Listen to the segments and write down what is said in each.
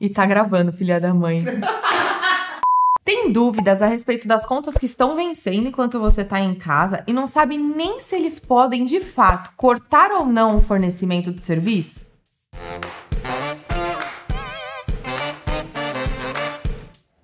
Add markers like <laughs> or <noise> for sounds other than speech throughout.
E tá gravando, filha da mãe. <laughs> Tem dúvidas a respeito das contas que estão vencendo enquanto você está em casa e não sabe nem se eles podem, de fato, cortar ou não o fornecimento de serviço?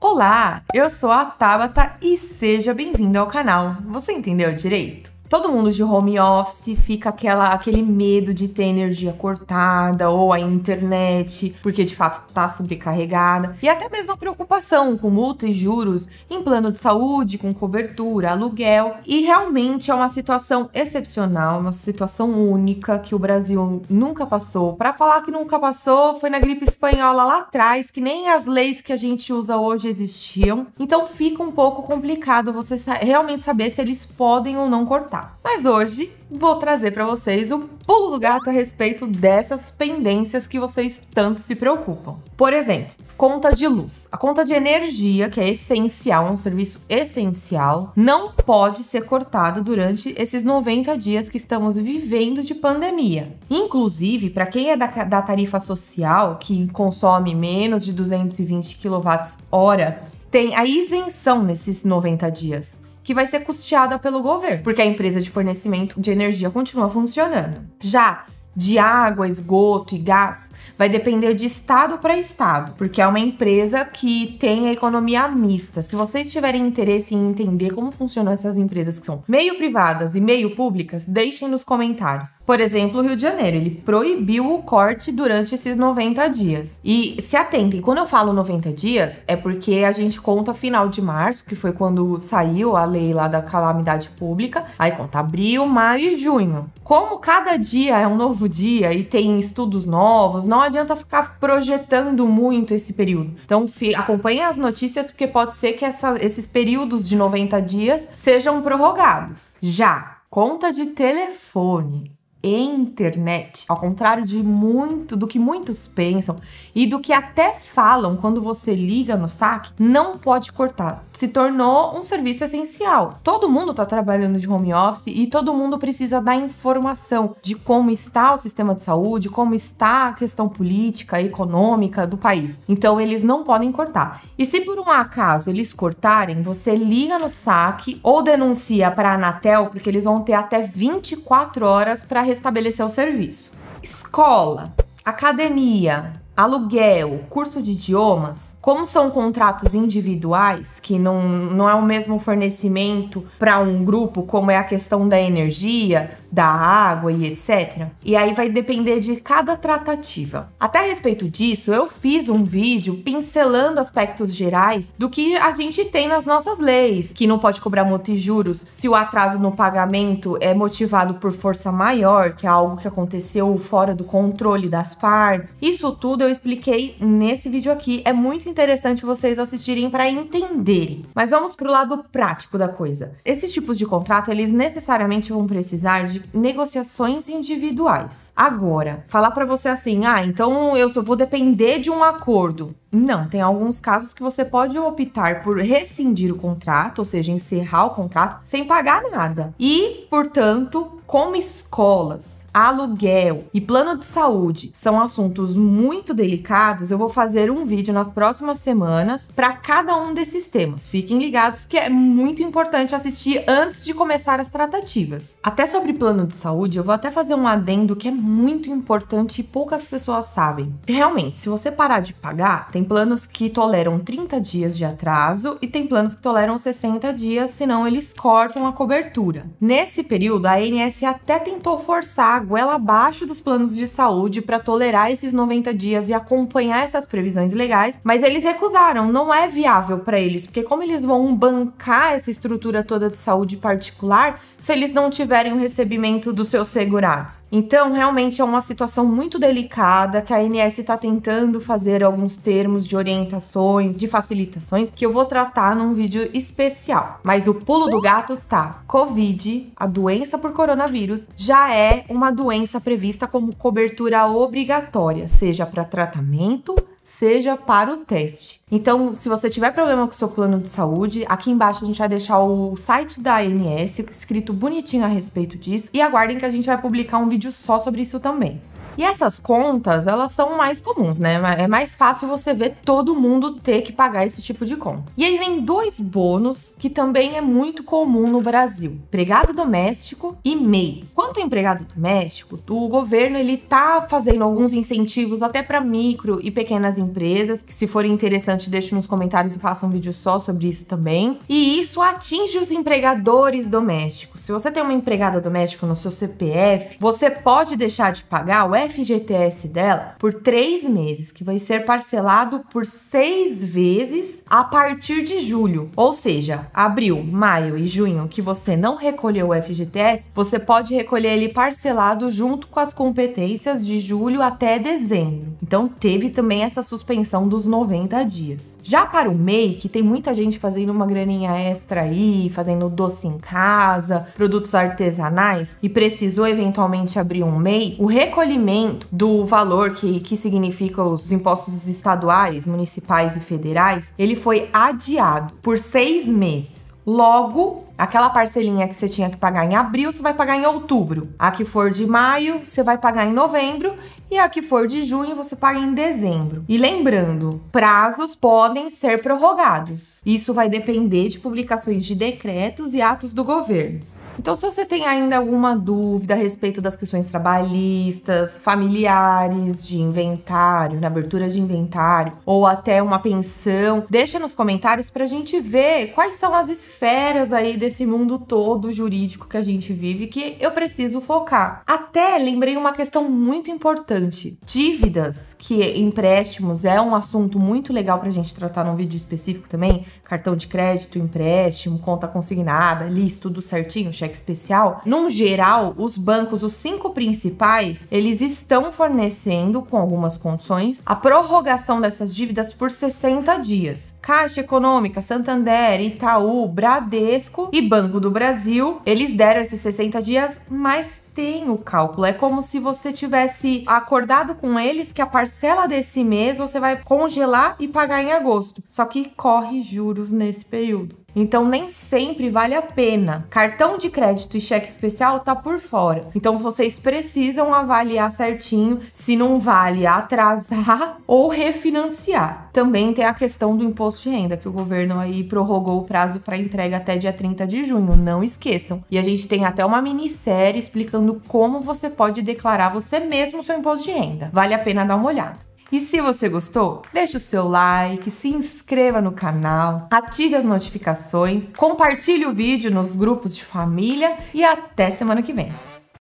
Olá, eu sou a Tabata e seja bem-vindo ao canal. Você entendeu direito? todo mundo de home office fica aquela, aquele medo de ter energia cortada ou a internet, porque de fato tá sobrecarregada, e até mesmo a preocupação com multa e juros em plano de saúde, com cobertura, aluguel, e realmente é uma situação excepcional, uma situação única que o Brasil nunca passou. Para falar que nunca passou, foi na gripe espanhola lá atrás, que nem as leis que a gente usa hoje existiam. Então fica um pouco complicado você realmente saber se eles podem ou não cortar tratar. Mas hoje vou trazer para vocês o pulo do gato a respeito dessas pendências que vocês tanto se preocupam. Por exemplo, conta de luz. A conta de energia, que é essencial, é um serviço essencial, não pode ser cortada durante esses 90 dias que estamos vivendo de pandemia. Inclusive, para quem é da, da, tarifa social, que consome menos de 220 kWh, tem a isenção nesses 90 dias que vai ser custeada pelo governo, porque a empresa de fornecimento de energia continua funcionando. Já de água, esgoto e gás vai depender de estado para estado, porque é uma empresa que tem a economia mista. Se vocês tiverem interesse em entender como funcionam essas empresas que são meio privadas e meio públicas, deixem nos comentários. Por exemplo, o Rio de Janeiro, ele proibiu o corte durante esses 90 dias. E se atentem, quando eu falo 90 dias, é porque a gente conta final de março, que foi quando saiu a lei lá da calamidade pública, aí conta abril, maio e junho. Como cada dia é um novo novo dia e tem estudos novos, não adianta ficar projetando muito esse período. Então, acompanhe as notícias, porque pode ser que essa, esses períodos de 90 dias sejam prorrogados. Já conta de telefone internet, ao contrário de muito do que muitos pensam e do que até falam quando você liga no saque, não pode cortar. Se tornou um serviço essencial. Todo mundo está trabalhando de home office e todo mundo precisa da informação de como está o sistema de saúde, como está a questão política, econômica do país. Então eles não podem cortar. E se por um acaso eles cortarem, você liga no saque ou denuncia para a Anatel, porque eles vão ter até 24 horas para restabelecer o serviço. Escola, academia, aluguel, curso de idiomas, como são contratos individuais, que não, não é o mesmo fornecimento para um grupo, como é a questão da energia, da água e etc. E aí vai depender de cada tratativa. Até a respeito disso, eu fiz um vídeo pincelando aspectos gerais do que a gente tem nas nossas leis, que não pode cobrar multa e juros se o atraso no pagamento é motivado por força maior, que é algo que aconteceu fora do controle das partes. Isso tudo eu expliquei nesse vídeo aqui, é muito interessante vocês assistirem para entenderem. Mas vamos para o lado prático da coisa. Esses tipos de contrato, eles necessariamente vão precisar de negociações individuais. Agora, falar para você assim, ah, então eu só vou depender de um acordo. Não, tem alguns casos que você pode optar por rescindir o contrato, ou seja, encerrar o contrato sem pagar nada. E, portanto, como escolas, aluguel e plano de saúde são assuntos muito delicados, eu vou fazer um vídeo nas próximas semanas para cada um desses temas. Fiquem ligados que é muito importante assistir antes de começar as tratativas. Até sobre plano de saúde, eu vou até fazer um adendo que é muito importante e poucas pessoas sabem. Realmente, se você parar de pagar, tem planos que toleram 30 dias de atraso e tem planos que toleram 60 dias, senão eles cortam a cobertura. Nesse período, a ANS OMS até tentou forçar a goela abaixo dos planos de saúde para tolerar esses 90 dias e acompanhar essas previsões legais, mas eles recusaram, não é viável para eles, porque como eles vão bancar essa estrutura toda de saúde particular se eles não tiverem o recebimento dos seus segurados? Então, realmente é uma situação muito delicada que a ANS está tentando fazer alguns termos de orientações, de facilitações, que eu vou tratar num vídeo especial. Mas o pulo do gato tá Covid, a doença por coronavírus coronavírus já é uma doença prevista como cobertura obrigatória, seja para tratamento, seja para o teste. Então, se você tiver problema com o seu plano de saúde, aqui embaixo a gente vai deixar o site da ANS escrito bonitinho a respeito disso e aguardem que a gente vai publicar um vídeo só sobre isso também. E essas contas, elas são mais comuns, né? É mais fácil você ver todo mundo ter que pagar esse tipo de conta. E aí vem dois bônus que também é muito comum no Brasil: empregado doméstico e MEI. Quanto ao empregado doméstico, o governo ele tá fazendo alguns incentivos até para micro e pequenas empresas, se for interessante, deixe nos comentários e faça um vídeo só sobre isso também. E isso atinge os empregadores domésticos. Se você tem uma empregada doméstica no seu CPF, você pode deixar de pagar o FGTS dela por três meses, que vai ser parcelado por seis vezes a partir de julho. Ou seja, abril, maio e junho que você não recolheu o FGTS, você pode recolher ele parcelado junto com as competências de julho até dezembro. Então teve também essa suspensão dos 90 dias. Já para o MEI, que tem muita gente fazendo uma graninha extra aí, fazendo doce em casa, produtos artesanais e precisou eventualmente abrir um MEI, o recolhimento aumento do valor que, que significa os impostos estaduais, municipais e federais, ele foi adiado por seis meses. Logo, aquela parcelinha que você tinha que pagar em abril, você vai pagar em outubro. A que for de maio, você vai pagar em novembro. E a que for de junho, você paga em dezembro. E lembrando, prazos podem ser prorrogados. Isso vai depender de publicações de decretos e atos do governo. Então, se você tem ainda alguma dúvida a respeito das questões trabalhistas, familiares, de inventário, na abertura de inventário, ou até uma pensão, deixa nos comentários para a gente ver quais são as esferas aí desse mundo todo jurídico que a gente vive que eu preciso focar. Até lembrei uma questão muito importante: dívidas, que empréstimos é um assunto muito legal para a gente tratar num vídeo específico também. Cartão de crédito, empréstimo, conta consignada, listo, tudo certinho, chega cheque especial, num geral, os bancos, os cinco principais, eles estão fornecendo, com algumas condições, a prorrogação dessas dívidas por 60 dias. Caixa Econômica, Santander, Itaú, Bradesco e Banco do Brasil, eles deram esses 60 dias mais tem o cálculo. É como se você tivesse acordado com eles que a parcela desse mês você vai congelar e pagar em agosto. Só que corre juros nesse período. Então nem sempre vale a pena. Cartão de crédito e cheque especial tá por fora. Então vocês precisam avaliar certinho se não vale atrasar <laughs> ou refinanciar também tem a questão do imposto de renda, que o governo aí prorrogou o prazo para entrega até dia 30 de junho, não esqueçam. E a gente tem até uma minissérie explicando como você pode declarar você mesmo o seu imposto de renda. Vale a pena dar uma olhada. E se você gostou, deixe o seu like, se inscreva no canal, ative as notificações, compartilhe o vídeo nos grupos de família e até semana que vem.